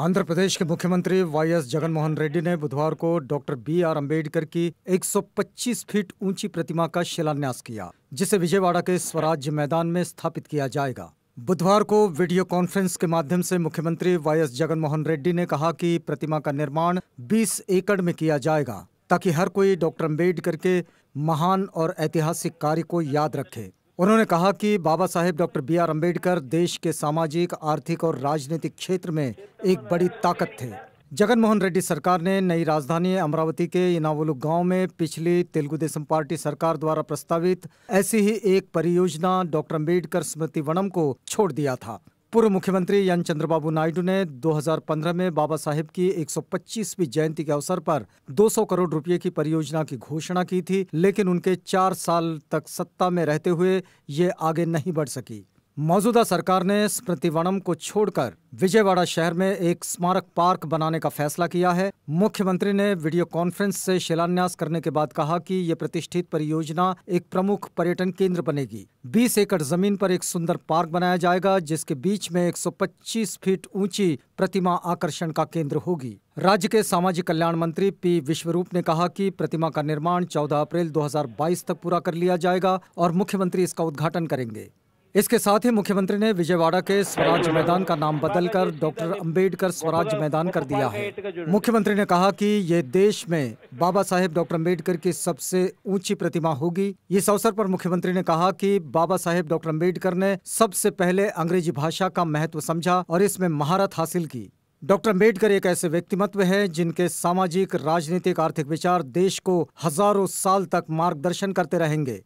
आंध्र प्रदेश के मुख्यमंत्री Y S Jaganmohan Reddy ने बुधवार को डॉक्टर बी आर अम्बेडकर की 125 फीट ऊंची प्रतिमा का शिलान्यास किया जिसे विजयवाड़ा के स्वराज्य मैदान में स्थापित किया जाएगा बुधवार को वीडियो कॉन्फ्रेंस के माध्यम से मुख्यमंत्री वाई एस जगनमोहन रेड्डी ने कहा कि प्रतिमा का निर्माण 20 एकड़ में किया जाएगा ताकि हर कोई डॉक्टर अम्बेडकर के महान और ऐतिहासिक कार्य को याद रखे उन्होंने कहा कि Baba Saheb doctor B R Ambedkar देश के सामाजिक आर्थिक और राजनीतिक क्षेत्र में एक बड़ी ताकत थे जगन मोहन रेड्डी सरकार ने नई राजधानी अमरावती के इनावलु गांव में पिछली तेलुगु देशम पार्टी सरकार द्वारा प्रस्तावित ऐसी ही एक परियोजना डॉक्टर अम्बेडकर स्मृति वनम को छोड़ दिया था पूर्व मुख्यमंत्री एन चंद्रबाबू नायडू ने 2015 में बाबा साहेब की 125वीं जयंती के अवसर पर 200 करोड़ रुपए की परियोजना की घोषणा की थी लेकिन उनके चार साल तक सत्ता में रहते हुए ये आगे नहीं बढ़ सकी मौजूदा सरकार ने स्मृतिवनम को छोड़कर विजयवाड़ा शहर में एक स्मारक पार्क बनाने का फैसला किया है मुख्यमंत्री ने वीडियो कॉन्फ्रेंस से शिलान्यास करने के बाद कहा कि ये प्रतिष्ठित परियोजना एक प्रमुख पर्यटन केंद्र बनेगी 20 एकड़ जमीन पर एक सुंदर पार्क बनाया जाएगा जिसके बीच में 125 फीट ऊंची प्रतिमा आकर्षण का केंद्र होगी राज्य के सामाजिक कल्याण मंत्री पी विश्वरूप ने कहा कि प्रतिमा का निर्माण 14 अप्रैल 2022 तक पूरा कर लिया जाएगा और मुख्यमंत्री इसका उद्घाटन करेंगे इसके साथ ही मुख्यमंत्री ने विजयवाड़ा के स्वराज मैदान का नाम बदलकर डॉक्टर अंबेडकर स्वराज मैदान कर दिया है मुख्यमंत्री ने कहा कि ये देश में बाबा साहेब डॉक्टर अंबेडकर की सबसे ऊंची प्रतिमा होगी इस अवसर पर मुख्यमंत्री ने कहा कि बाबा साहेब डॉक्टर अंबेडकर ने सबसे पहले अंग्रेजी भाषा का महत्व समझा और इसमें महारत हासिल की डॉक्टर अम्बेडकर एक ऐसे व्यक्तिमत्व हैं जिनके सामाजिक राजनीतिक आर्थिक विचार देश को हजारों साल तक मार्गदर्शन करते रहेंगे